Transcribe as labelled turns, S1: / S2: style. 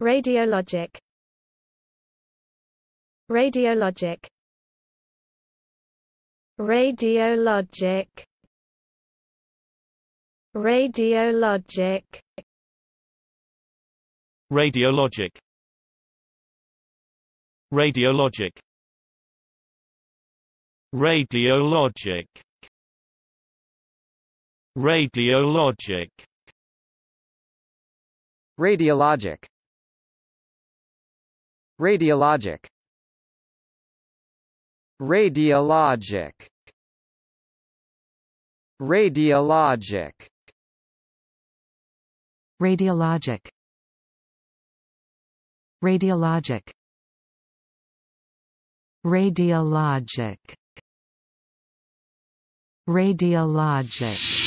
S1: Radiologic Radiologic Radiologic Radiologic Radiologic Radiologic Radiologic Radiologic Radiologic Radiologic Radiologic Radiologic Radiologic Radiologic
S2: Radiologic Radiologic